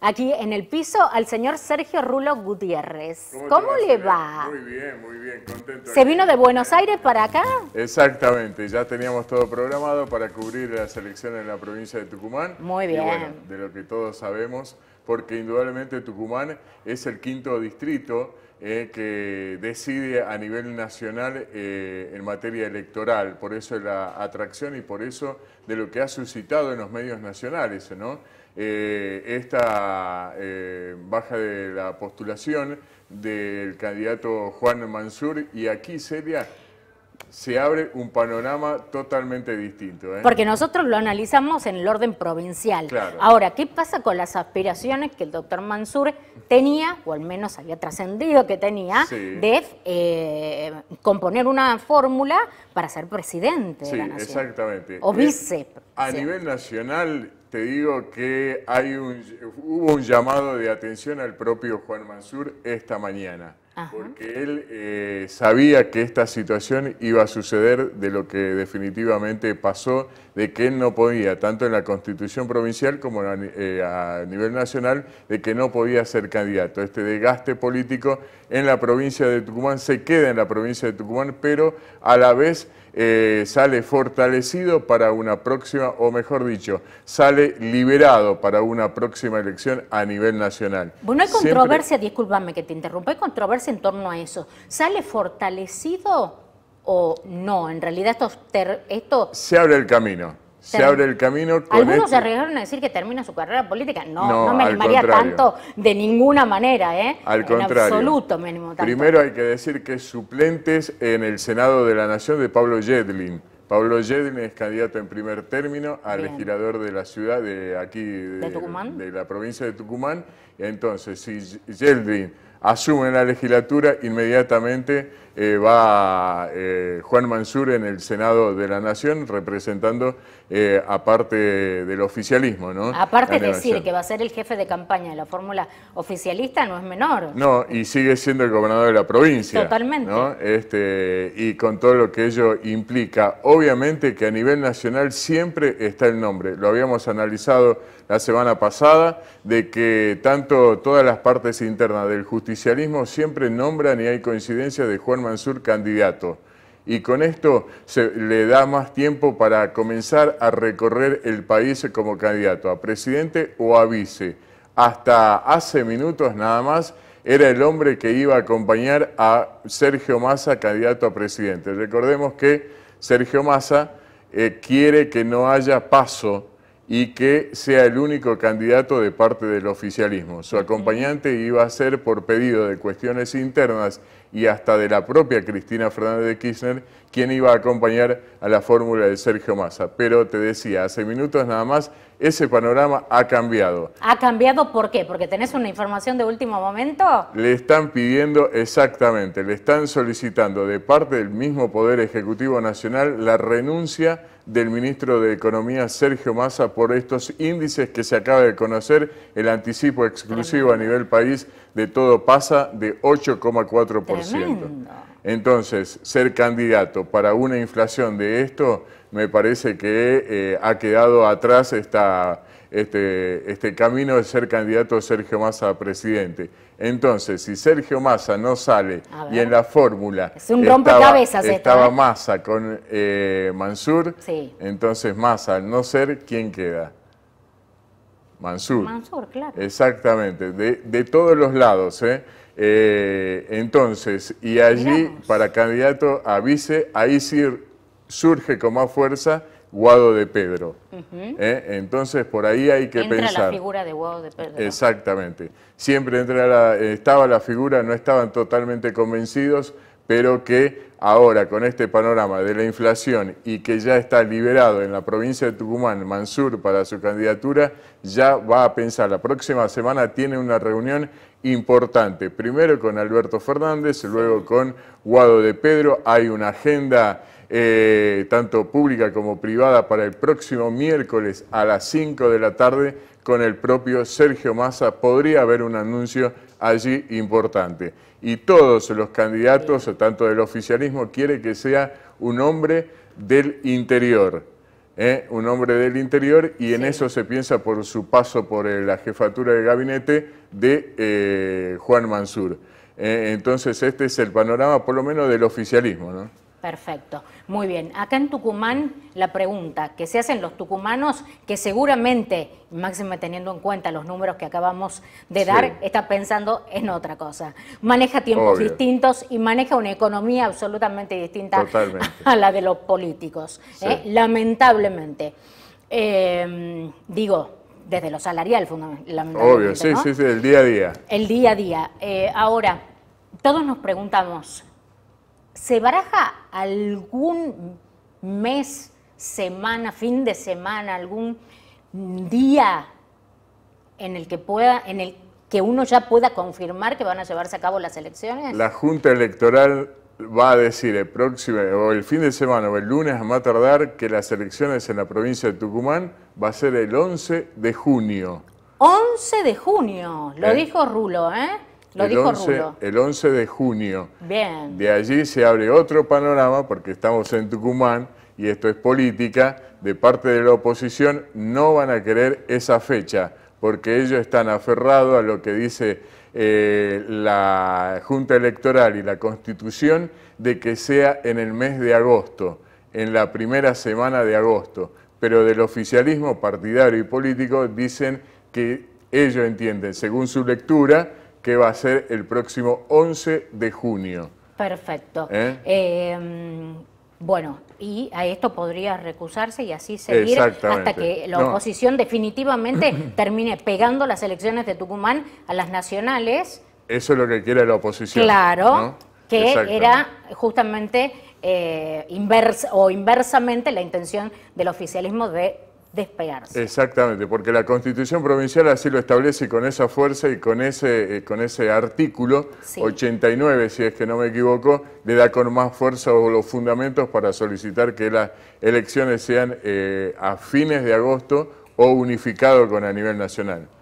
aquí en el piso al señor Sergio Rulo Gutiérrez. ¿Cómo, le va? Muy bien, muy bien, contento. ¿Se vino de Buenos Aires para acá? Exactamente, ya teníamos todo programado para cubrir la selección en la provincia de Tucumán. Muy bien. de lo que todos sabemos, porque indudablemente Tucumán es el quinto distrito eh, que decide a nivel nacional eh, en materia electoral, por eso la atracción y por eso de lo que ha suscitado en los medios nacionales, ¿no? Eh, esta baja de la postulación del candidato Juan Mansur y aquí Celia se abre un panorama totalmente distinto. ¿eh? Porque nosotros lo analizamos en el orden provincial. Ahora, ¿qué pasa con las aspiraciones que el doctor Mansur tenía, o al menos había trascendido que tenía, de eh, componer una fórmula para ser presidente? de la nación, exactamente. O eh, vice. A nivel nacional te digo que hay un, hubo un llamado de atención al propio Juan Mansur esta mañana, porque él eh, sabía que esta situación iba a suceder de lo que definitivamente pasó, de que él no podía, tanto en la constitución provincial como eh, a nivel nacional, de que no podía ser candidato. Este desgaste político en la provincia de Tucumán se queda en la provincia de Tucumán, pero a la vez eh, sale fortalecido para una próxima, o mejor dicho, sale liberado para una próxima elección a nivel nacional. Bueno, hay controversia, disculpame discúlpame que te interrumpa, hay controversia en torno a eso. ¿Sale fortalecido o no? En realidad esto... esto... Se abre el camino. Se abre el camino Algunos este se arriesgaron a decir que termina su carrera política. No, no, me animaría tanto de ninguna manera, ¿eh? Al en contrario. absoluto mínimo. Primero hay que decir que suplentes en el Senado de la Nación de Pablo Yedlin. Pablo es candidato en primer término al legislador de la ciudad de aquí, de la provincia de Tucumán. Entonces, si Yeldrin asume la legislatura, inmediatamente eh, va eh, Juan Mansur en el Senado de la Nación representando eh, aparte del oficialismo. ¿no? Aparte de decir que va a ser el jefe de campaña de la fórmula oficialista no es menor. No, y sigue siendo el gobernador de la provincia. Totalmente. Este, y con todo lo que ello implica. Obviamente que a nivel nacional siempre está el nombre. Lo habíamos analizado la semana pasada, de que tanto todas las partes internas del justicialismo siempre nombran y hay coincidencia de Juan Mansur candidato. Y con esto se le da más tiempo para comenzar a recorrer el país como candidato, a presidente o a vice. Hasta hace minutos nada más era el hombre que iba a acompañar a Sergio Massa, candidato a presidente. Recordemos que Sergio Massa eh, quiere que no haya paso y que sea el único candidato de parte del oficialismo. Su acompañante iba a ser por pedido de cuestiones internas y hasta de la propia Cristina Fernández de Kirchner, quien iba a acompañar a la fórmula de Sergio Massa. Pero te decía, hace minutos nada más, ese panorama ha cambiado. ¿Ha cambiado por qué? ¿Porque tenés una información de último momento? Le están pidiendo exactamente, le están solicitando de parte del mismo Poder Ejecutivo Nacional la renuncia del ministro de Economía Sergio Massa por estos índices que se acaba de conocer, el anticipo exclusivo a nivel país de todo pasa de 8,4%. Entonces, ser candidato para una inflación de esto me parece que eh, ha quedado atrás esta, este, este camino de ser candidato Sergio Massa a presidente. Entonces, si Sergio Massa no sale y en la fórmula ¿eh? estaba, Massa con eh, Mansur, entonces Massa al no ser, ¿quién queda? Mansur. Mansur, claro. Exactamente, de, de todos los lados. ¿eh? Eh, entonces, y allí para candidato a vice, ahí surge con más fuerza Guado de Pedro. ¿eh? Entonces por ahí hay que pensar. Entra la figura de Guado de Pedro. Exactamente. Siempre entra estaba la figura, no estaban totalmente convencidos, pero que ahora con este panorama de la inflación y que ya está liberado en la provincia de Tucumán Mansur para su candidatura, ya va a pensar, la próxima semana tiene una reunión importante, primero con Alberto Fernández, luego con Guado de Pedro, hay una agenda eh, tanto pública como privada, para el próximo miércoles a las 5 de la tarde con el propio Sergio Massa. Podría haber un anuncio allí importante. Y todos los candidatos, tanto del oficialismo, quiere que sea un hombre del interior. ¿eh? Un hombre del interior y en eso se piensa por su paso por eh, la jefatura de gabinete de Juan Mansur. entonces este es el panorama por lo menos del oficialismo. Perfecto. Muy bien. Acá en Tucumán, la pregunta que se hacen los tucumanos, que seguramente, Máxima teniendo en cuenta los números que acabamos de dar, está pensando en otra cosa. Maneja tiempos distintos y maneja una economía absolutamente distinta a la de los políticos. ¿eh? Lamentablemente. Em, digo, desde lo salarial, fundamentalmente. Obvio, sí, sí, sí, el día a día. El día a día. Eh, ahora, todos nos preguntamos ¿Se baraja algún mes, semana, fin de semana, algún día en el que pueda, en el que uno ya pueda confirmar que van a llevarse a cabo las elecciones? La Junta Electoral va a decir el próximo, o el fin de semana, o el lunes a más tardar, que las elecciones en la provincia de Tucumán va a ser el 11 de junio. 11 de junio, lo eh. dijo Rulo, ¿eh? el, 11, el 11 de junio. Bien. De allí se abre otro panorama, porque estamos en Tucumán, y esto es política, de parte de la oposición no van a querer esa fecha, porque ellos están aferrados a lo que dice eh, la Junta Electoral y la Constitución de que sea en el mes de agosto, en la primera semana de agosto. Pero del oficialismo partidario y político dicen que ellos entienden, según su lectura, que va a ser el próximo 11 de junio. Perfecto. ¿Eh? Em, bueno, y a esto podría recusarse y así seguir hasta que la oposición definitivamente termine pegando las elecciones de Tucumán a las nacionales. Eso es lo que quiere la oposición. Claro, que era justamente eh, o inversamente la intención del oficialismo de despegarse. Exactamente, porque la Constitución Provincial así lo establece con esa fuerza y con ese, eh, con ese artículo 89, si es que no me equivoco, le da con más fuerza los fundamentos para solicitar que las elecciones sean eh, a fines de agosto o unificado con a nivel nacional.